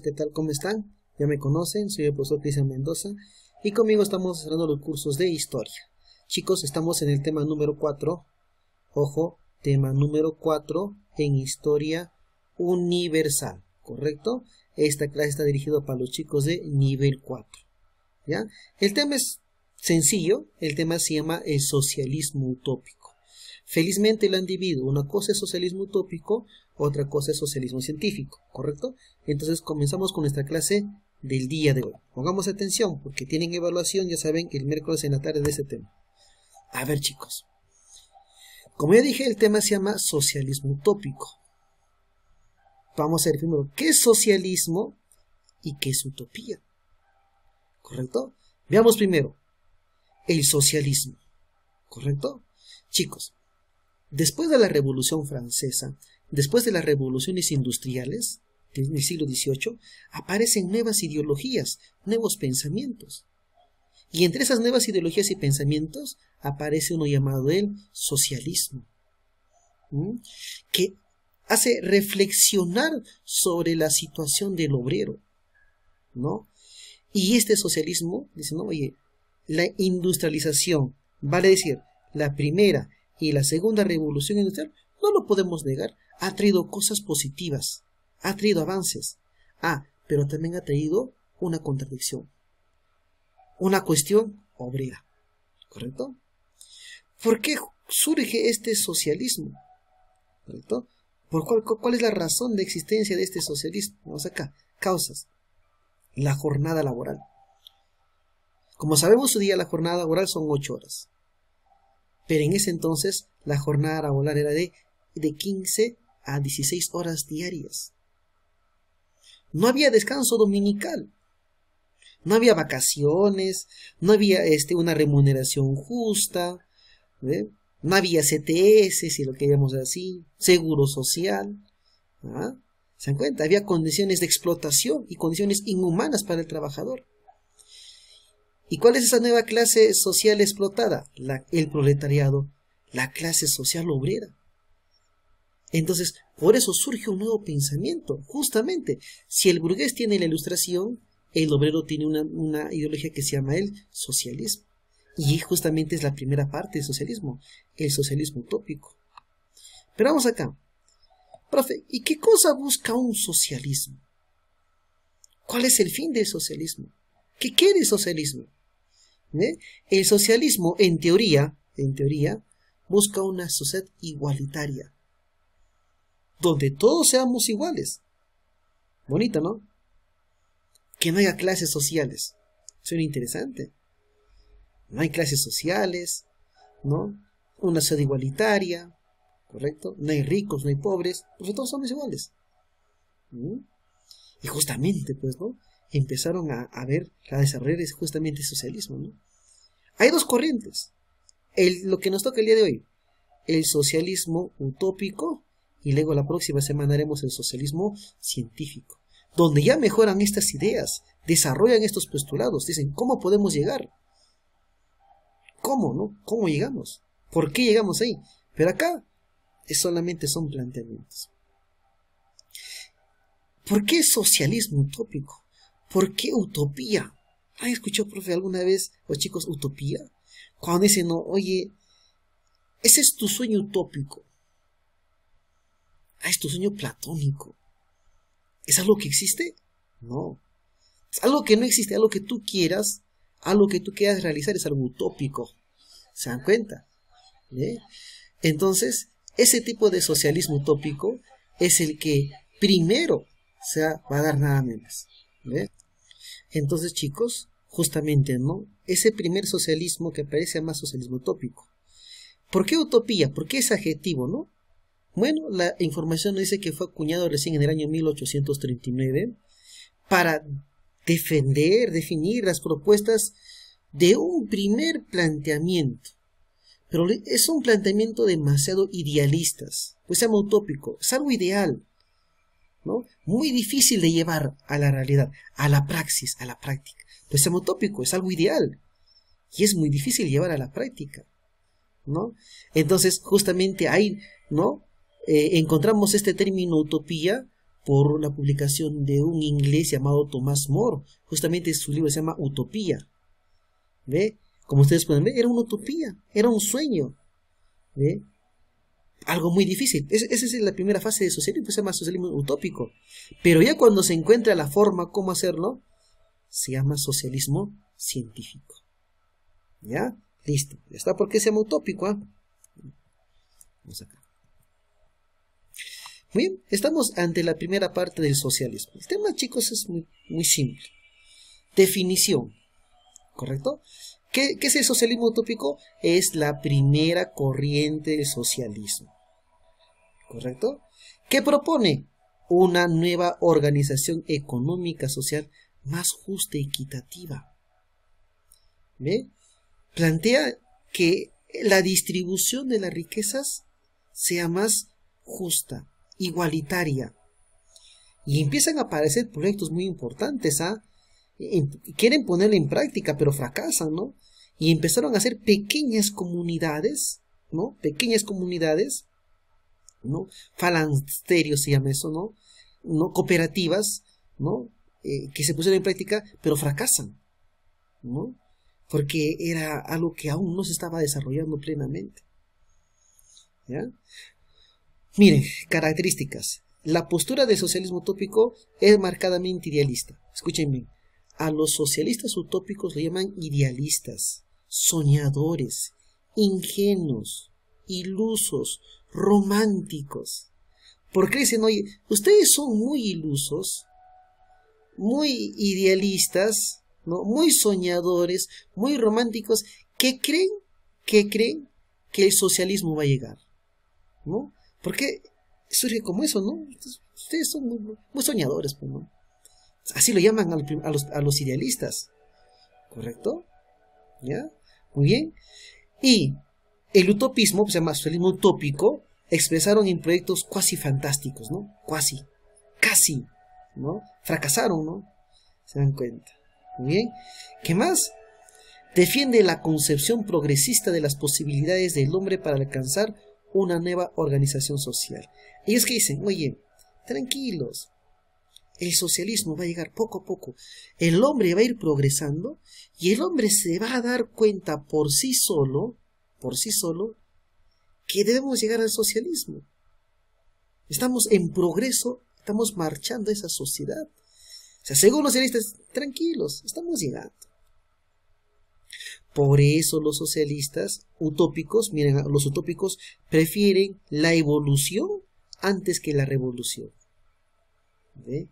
¿qué tal? ¿Cómo están? Ya me conocen, soy el profesor Cristian Mendoza y conmigo estamos cerrando los cursos de historia. Chicos, estamos en el tema número 4. Ojo, tema número 4 en historia universal, ¿correcto? Esta clase está dirigida para los chicos de nivel 4. ¿Ya? El tema es sencillo, el tema se llama el socialismo utópico. Felizmente lo han dividido. Una cosa es socialismo utópico, otra cosa es socialismo científico, ¿correcto? Entonces comenzamos con nuestra clase del día de hoy. Pongamos atención porque tienen evaluación, ya saben, el miércoles en la tarde de ese tema. A ver chicos, como ya dije, el tema se llama socialismo utópico. Vamos a ver primero qué es socialismo y qué es utopía. ¿Correcto? Veamos primero el socialismo. ¿Correcto? Chicos, Después de la Revolución Francesa, después de las revoluciones industriales del siglo XVIII, aparecen nuevas ideologías, nuevos pensamientos. Y entre esas nuevas ideologías y pensamientos aparece uno llamado el socialismo, que hace reflexionar sobre la situación del obrero, ¿no? Y este socialismo dice, no, oye, la industrialización, vale decir, la primera y la segunda revolución industrial, no lo podemos negar, ha traído cosas positivas, ha traído avances, ah, pero también ha traído una contradicción, una cuestión obrera, ¿correcto? ¿Por qué surge este socialismo? ¿Correcto? ¿Por cuál, cuál, es la razón de existencia de este socialismo? Vamos acá, causas. La jornada laboral. Como sabemos, hoy día la jornada laboral son ocho horas. Pero en ese entonces la jornada laboral era de, de 15 a 16 horas diarias. No había descanso dominical. No había vacaciones, no había este, una remuneración justa, no había CTS, si lo queríamos así, seguro social. ¿ah? ¿Se dan cuenta? Había condiciones de explotación y condiciones inhumanas para el trabajador. ¿Y cuál es esa nueva clase social explotada? el proletariado, la clase social obrera. Entonces, por eso surge un nuevo pensamiento, justamente. Si el burgués tiene la ilustración, el obrero tiene una, una ideología que se llama el socialismo. Y justamente es la primera parte del socialismo, el socialismo utópico. Pero vamos acá. Profe, ¿y qué cosa busca un socialismo? ¿Cuál es el fin del socialismo? ¿Qué quiere el socialismo? ¿eh? El socialismo, en teoría, en teoría, busca una sociedad igualitaria, donde todos seamos iguales. Bonito, ¿no? Que no haya clases sociales. Suena interesante. No hay clases sociales, ¿no? Una sociedad igualitaria, ¿correcto? No hay ricos, no hay pobres, porque todos somos iguales. ¿Mm? Y justamente, pues, ¿no? empezaron a, ver, a desarrollar es justamente el socialismo. Hay dos corrientes. El, lo que nos toca el día de hoy, el socialismo utópico y luego la próxima semana haremos el socialismo científico, donde ya mejoran estas ideas, desarrollan estos postulados, dicen cómo podemos llegar. ¿Cómo, no? ¿Cómo llegamos? ¿Por qué llegamos ahí? Pero acá es, solamente son planteamientos. ¿Por qué socialismo utópico? ¿Por qué utopía? ¿Han escuchado, profe, alguna vez los chicos utopía? Cuando dicen, no, oye, ese es tu sueño utópico. Ah, es tu sueño platónico. ¿Es algo que existe? No. Es algo que no existe, algo que tú quieras, algo que tú quieras realizar es algo utópico. ¿Se dan cuenta? Entonces, ese tipo de socialismo utópico es el que primero se va a dar nada menos. ¿ves? Entonces, chicos, justamente, ¿no? Ese primer socialismo que parece más socialismo utópico. ¿Por qué utopía? ¿Por qué es adjetivo, no? Bueno, la información dice que fue acuñado recién en el año 1839 para defender, definir las propuestas de un primer planteamiento. Pero es un planteamiento demasiado idealista, pues se llama utópico, es algo ideal, muy difícil de llevar a la realidad, a la praxis, a la práctica. Lo es utópico, es algo ideal. Y es muy difícil llevar a la práctica, ¿no? Entonces, justamente ahí, ¿no? Eh, encontramos este término utopía por la publicación de un inglés llamado Thomas More. Justamente su libro se llama Utopía. ¿Ve? Como ustedes pueden ver, era una utopía, era un sueño. ¿Ve? algo muy difícil. esa es la primera fase de socialismo, se llama socialismo utópico. Pero ya cuando se encuentra la forma cómo hacerlo, se llama socialismo científico. ¿Ya? Listo. ¿Ya está? porque se llama utópico? Vamos ah? acá. Muy bien, estamos ante la primera parte del socialismo. El tema, chicos, es muy, muy simple. Definición. ¿Correcto? ¿Qué, es el socialismo utópico? Es la primera corriente del socialismo. ¿Correcto? ¿Qué propone? Una nueva organización económica social más justa y equitativa. ¿Ve? Plantea que la distribución de las riquezas sea más justa, igualitaria. Y empiezan a aparecer proyectos muy importantes, ¿ah? Quieren ponerla en práctica, pero fracasan, ¿no? y empezaron a hacer pequeñas comunidades, ¿no? Pequeñas comunidades, ¿no? Falansterio se llama eso, ¿no? ¿No? Cooperativas, ¿no? Eh, que se pusieron en práctica, pero fracasan, ¿no? Porque era algo que aún no se estaba desarrollando plenamente. ¿Ya? Miren, características. La postura del socialismo utópico es marcadamente idealista. Escúchenme, A los socialistas utópicos lo llaman idealistas soñadores, ingenuos, ilusos, románticos. Porque dicen, oye, ustedes son muy ilusos, muy idealistas, muy soñadores, muy románticos, que creen, que creen que el socialismo va a llegar. ¿No? Porque surge como eso, ¿no? Ustedes son muy, muy soñadores, pues, ¿no? Así lo llaman a los idealistas, ¿correcto? ¿Ya? Muy bien. Y el utopismo, pues, se llama masculismo utópico, expresaron en proyectos cuasi fantásticos, ¿no? Cuasi, casi, ¿no? Fracasaron, ¿no? Se dan cuenta. Muy bien. ¿Qué más? Defiende la concepción progresista de las posibilidades del hombre para alcanzar una nueva organización social. Ellos que dicen, oye, tranquilos, el socialismo va a llegar poco a poco, el hombre va a ir progresando y el hombre se va a dar cuenta por sí solo, por sí solo, que debemos llegar al socialismo. Estamos en progreso, estamos marchando a esa sociedad. O sea, según los socialistas, tranquilos, estamos llegando. Por eso los socialistas utópicos, miren, los utópicos prefieren la evolución antes que la revolución. ¿Ve?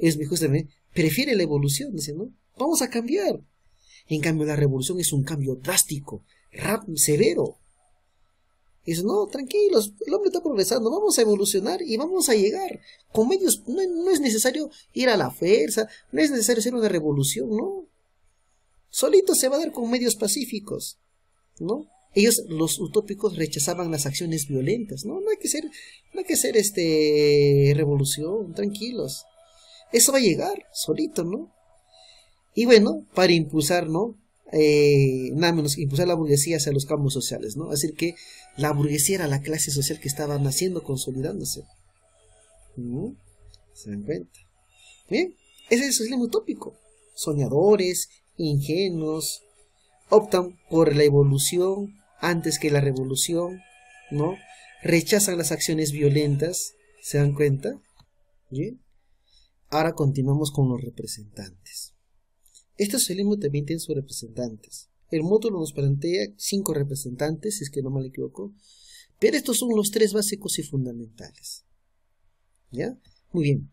es justamente, prefiere la evolución, dice, ¿no? Vamos a cambiar. En cambio, la revolución es un cambio drástico, rap, severo. Dice, no, tranquilos, el hombre está progresando, vamos a evolucionar y vamos a llegar. Con medios, no, no es necesario ir a la fuerza, no es necesario hacer una revolución, no. Solito se va a dar con medios pacíficos, ¿no? Ellos, los utópicos, rechazaban las acciones violentas, ¿no? No hay que ser, no hay que ser este, revolución, tranquilos. Eso va a llegar solito, ¿no? Y bueno, para impulsar, ¿no? Eh, nada menos que impulsar la burguesía hacia los campos sociales, ¿no? Es decir, que la burguesía era la clase social que estaba naciendo, consolidándose. Se dan cuenta. Bien, ese es el socialismo utópico. Soñadores, ingenuos, optan por la evolución antes que la revolución, ¿no? Rechazan las acciones violentas, ¿se dan cuenta? Bien. Ahora continuamos con los representantes. Este socialismo también tiene sus representantes. El módulo nos plantea cinco representantes, si es que no me equivoco, pero estos son los tres básicos y fundamentales. ¿Ya? Muy bien.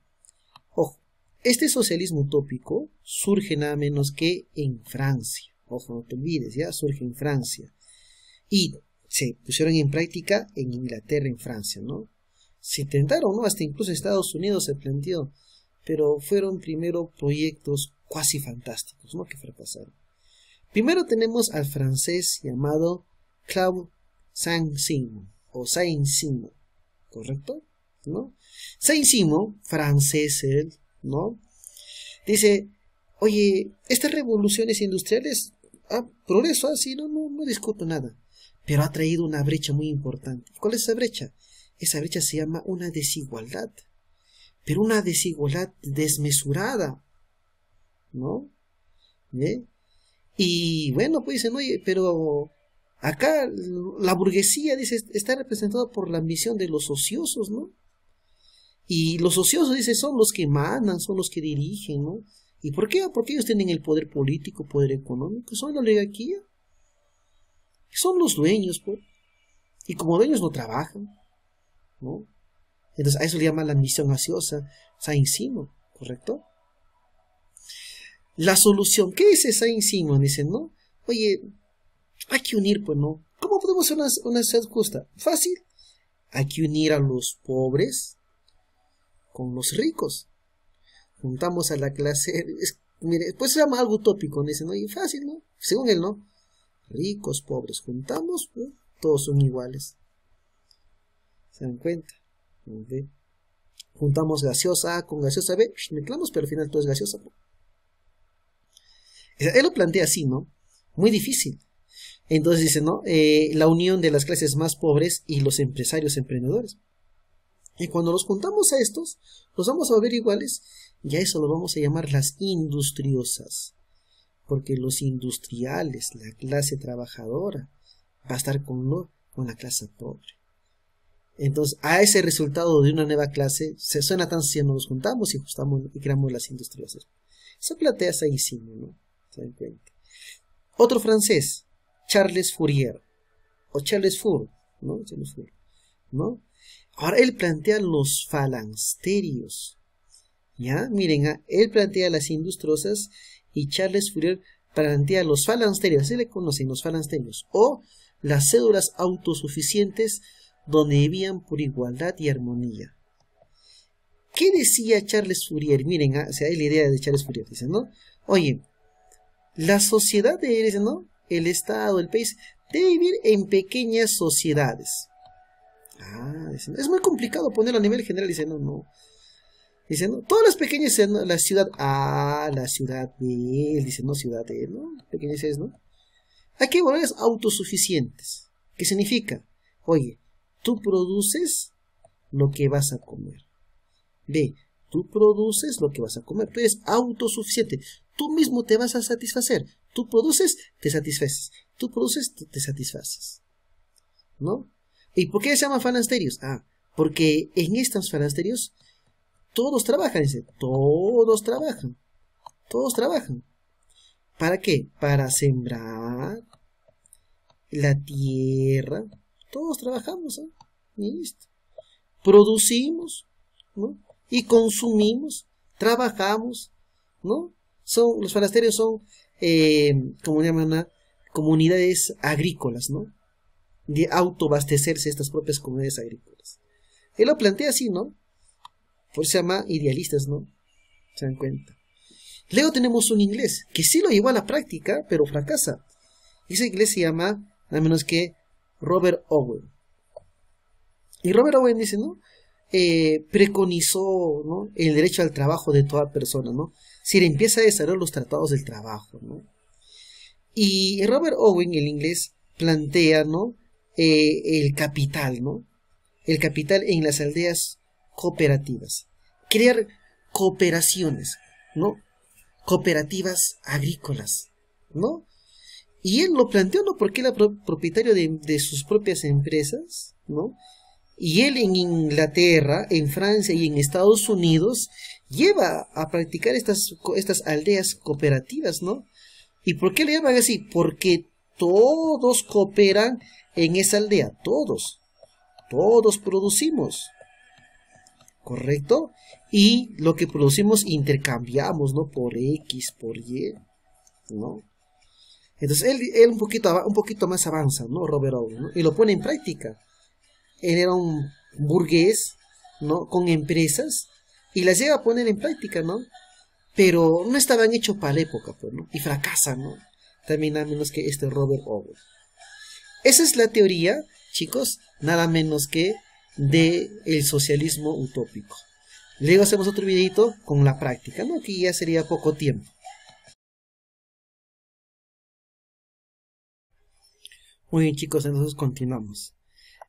Ojo, este socialismo utópico surge nada menos que en Francia. Ojo, no te olvides, ¿ya? Surge en Francia. Y se pusieron en práctica en Inglaterra, en Francia, ¿no? Se intentaron, ¿no? Hasta incluso Estados Unidos se planteó pero fueron primero proyectos cuasi fantásticos, ¿no? Que fracasaron. Primero tenemos al francés llamado Claude Saint-Simon, o Saint-Simon, ¿correcto? ¿No? Saint-Simon, francés él, ¿no? Dice, oye, estas revoluciones industriales, ah, progreso así, ah, no, no, no discuto nada, pero ha traído una brecha muy importante. ¿Cuál es esa brecha? Esa brecha se llama una desigualdad pero una desigualdad desmesurada, ¿no? ¿Eh? Y bueno, pues dicen, oye, pero acá la burguesía, dice, está representada por la ambición de los ociosos, ¿no? Y los ociosos, dice, son los que mandan, son los que dirigen, ¿no? ¿Y por qué? Porque ellos tienen el poder político, poder económico, son la oligarquía. Son los dueños, pues. Y como dueños no trabajan, ¿no? Entonces a eso le llama la misión ansiosa, encima ¿correcto? La solución, ¿qué es esa Simo? Dicen, ¿no? Oye, hay que unir, pues, ¿no? ¿Cómo podemos hacer una, justa? Fácil. Hay que unir a los pobres con los ricos. Juntamos a la clase... mire, pues se llama algo utópico, dicen, oye, fácil, ¿no? Según él, ¿no? Ricos, pobres, juntamos, uh, todos son iguales. ¿Se dan cuenta? Juntamos gaseosa A con gaseosa B, mezclamos, pero al final todo es gaseosa. Él lo plantea así, ¿no? Muy difícil. Entonces dice, ¿no? Eh, la unión de las clases más pobres y los empresarios emprendedores. Y cuando los juntamos a estos, los vamos a ver iguales, y a eso lo vamos a llamar las industriosas. Porque los industriales, la clase trabajadora, va a estar con, con la clase pobre. Entonces, a ese resultado de una nueva clase, se suena tan si nos juntamos y y creamos las industrias. Se plantea esa sí, ¿no? Otro francés, Charles Fourier, o Charles Four, ¿no? Charles Four, ¿no? Ahora él plantea los falansterios, ¿ya? Miren, ah, él plantea las industriosas y Charles Fourier plantea los falansterios, así le conocen los falansterios, o las cédulas autosuficientes donde vivían por igualdad y armonía. ¿Qué decía Charles Fourier? Miren, ah, la idea de Charles Fourier, dice, ¿no? Oye, la sociedad de él, ¿no? El Estado, el país, debe vivir en pequeñas sociedades. Ah, es muy complicado ponerlo a nivel general, dice, no, no. Dice, no, todas las pequeñas, eh, la ciudad ah, la ciudad de él dice, no, ciudad él, ¿no? Pequeñas es, ¿no? Hay valores autosuficientes. ¿Qué significa? Oye, tú produces lo que vas a comer. B, tú produces lo que vas a comer. Tú eres autosuficiente. Tú mismo te vas a satisfacer. Tú produces, te satisfaces. Tú produces, te satisfaces. ¿No? ¿Y por qué se llama fanasterios? Ah, porque en estos fanasterios todos trabajan, dice. Todos trabajan. Todos trabajan. ¿Para qué? Para sembrar la tierra, todos trabajamos, ¿eh? Y listo. Producimos, ¿no? Y consumimos, trabajamos, ¿no? Son, los falasterios son, eh, como llaman, comunidades agrícolas, ¿no? De autoabastecerse estas propias comunidades agrícolas. Él lo plantea así, ¿no? Por eso se llama idealistas, ¿no? Se dan cuenta. Luego tenemos un inglés, que sí lo llevó a la práctica, pero fracasa. Ese inglés se llama, a menos que Robert Owen. Y Robert Owen dice, ¿no? Eh, preconizó ¿no? el derecho al trabajo de toda persona, ¿no? Si empieza a desarrollar los tratados del trabajo, ¿no? Y Robert Owen, el inglés, plantea, ¿no? Eh, el capital, ¿no? El capital en las aldeas cooperativas. Crear cooperaciones, ¿no? Cooperativas agrícolas, ¿no? Y él lo planteó, ¿no? Porque era propietario de, sus propias empresas, ¿no? Y él en Inglaterra, en Francia y en Estados Unidos lleva a practicar estas, estas aldeas cooperativas, ¿no? ¿Y por qué le llaman así? Porque todos cooperan en esa aldea, todos. Todos producimos. ¿Correcto? Y lo que producimos intercambiamos, ¿no? Por X, por Y, ¿no? Entonces él, un, poquito, más avanza, ¿no? Robert Owen, ¿no? y lo pone en práctica. Él era un burgués, ¿no? Con empresas y las llega a poner en práctica, ¿no? Pero no estaban hechos para la época, pues, ¿no? Y fracasan, ¿no? También nada menos que este Robert Owen. Esa es la teoría, chicos, nada menos que de el socialismo utópico. Luego hacemos otro videito con la práctica, ¿no? Que ya sería poco tiempo. Muy bien chicos, entonces continuamos.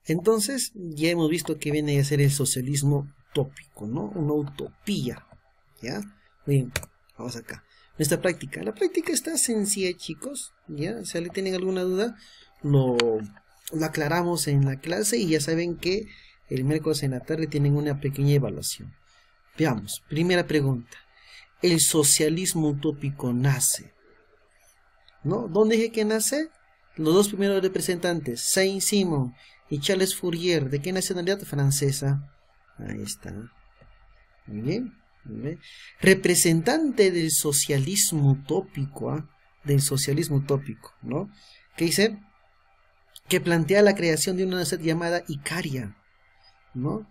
Entonces ya hemos visto que viene a ser el socialismo utópico, ¿no? Una utopía, ¿ya? Muy bien, vamos acá. Nuestra práctica. La práctica está sencilla chicos, ¿ya? Si alguien tiene alguna duda, lo, lo aclaramos en la clase y ya saben que el miércoles en la tarde tienen una pequeña evaluación. Veamos, primera pregunta. ¿El socialismo utópico nace? ¿No? ¿Dónde dije que nace? Los dos primeros representantes, Saint-Simon y Charles Fourier, ¿de qué nacionalidad? Francesa. Ahí está. Muy bien. Representante del socialismo utópico, ¿ah? del socialismo utópico, ¿no? Que dice que plantea la creación de una nación llamada Icaria, ¿no?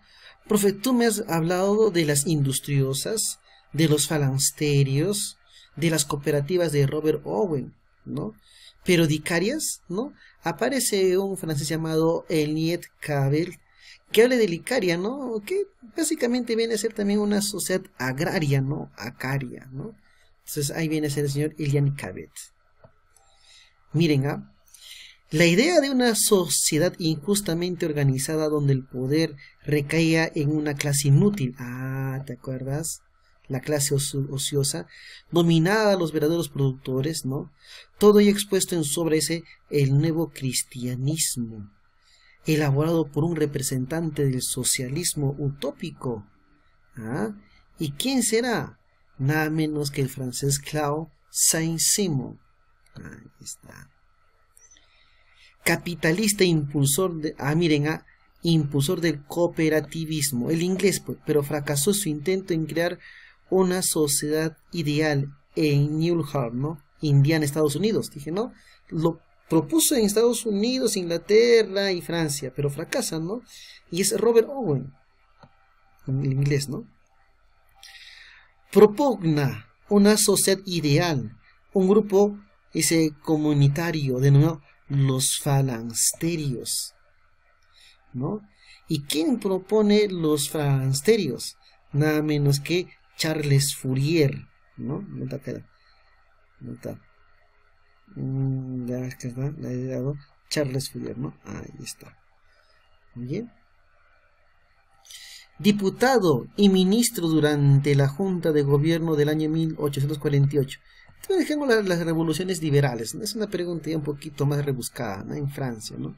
Profe, tú me has hablado de las industriosas, de los falansterios, de las cooperativas de Robert Owen, ¿no? dicarias, ¿no? Aparece un francés llamado Eliet Cabel, que habla de Licaria, ¿no? Que básicamente viene a ser también una sociedad agraria, ¿no? Acaria, ¿no? Entonces ahí viene a ser el señor Elian Cabet. Miren, ¿ah? La idea de una sociedad injustamente organizada donde el poder recaía en una clase inútil. Ah, ¿te acuerdas? la clase ociosa, dominada a los verdaderos productores, ¿no? Todo y expuesto en sobre ese el nuevo cristianismo, elaborado por un representante del socialismo utópico. ¿Ah? ¿Y quién será? Nada menos que el francés Claude Saint-Simon. Ahí está. Capitalista impulsor de... Ah, miren, ah, impulsor del cooperativismo, el inglés, pues, pero fracasó su intento en crear una sociedad ideal en New haven, ¿no? Indiana, Estados Unidos. Dije, ¿no? Lo propuso en Estados Unidos, Inglaterra y Francia, pero fracasan, ¿no? Y es Robert Owen, en inglés, ¿no? Propugna una sociedad ideal, un grupo ese comunitario nuevo los falansterios, ¿no? ¿Y quién propone los falansterios? Nada menos que Charles Fourier, ¿no? Nota queda. Nota. Mm, ya es que está, la he dado. Charles Fourier, ¿no? Ahí está. Muy bien. Diputado y ministro durante la Junta de Gobierno del año 1848. Entonces dejemos las, las revoluciones liberales. Es una pregunta ya un poquito más rebuscada, ¿no? En Francia, ¿no?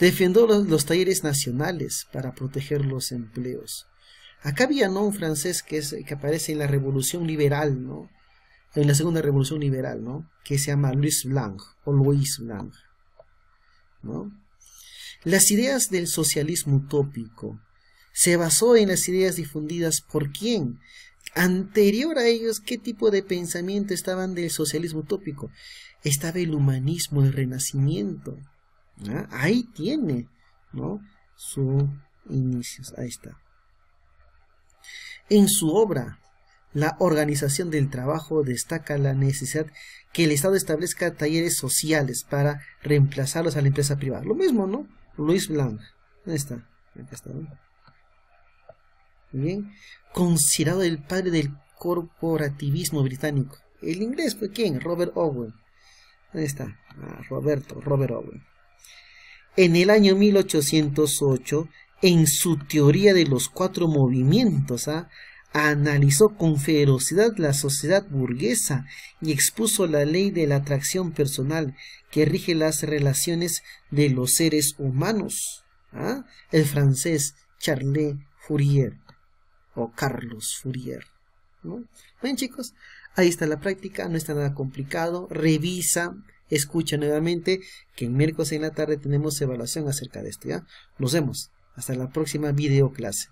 Defendió los talleres nacionales para proteger los empleos Acá había ¿no? un francés que, que aparece en la Revolución Liberal, ¿no? en la Segunda Revolución Liberal, ¿no? que se llama Louis Blanc o Louis Blanc. ¿no? Las ideas del socialismo utópico se basó en las ideas difundidas por quién. Anterior a ellos, ¿qué tipo de pensamiento estaban del socialismo utópico? Estaba el humanismo, el renacimiento. Ahí tiene ¿no? sus inicios. Ahí está. En su obra, la organización del trabajo destaca la necesidad que el Estado establezca talleres sociales para reemplazarlos a la empresa privada. Lo mismo, ¿no? Luis Blanc. ¿Dónde está? está. bien. Considerado el padre del corporativismo británico. El inglés fue quién? Robert Owen. ¿Dónde está? Ah, Roberto, Robert Owen. En el año 1808 en su teoría de los cuatro movimientos, ¿ah? analizó con ferocidad la sociedad burguesa y expuso la ley de la atracción personal que rige las relaciones de los seres humanos. ¿ah? El francés Charles Fourier o Carlos Fourier. ¿no? Ven chicos, ahí está la práctica, no está nada complicado, revisa, escucha nuevamente que en miércoles en la tarde tenemos evaluación acerca de esto. ¿ya? Nos vemos. Hasta la próxima video clase.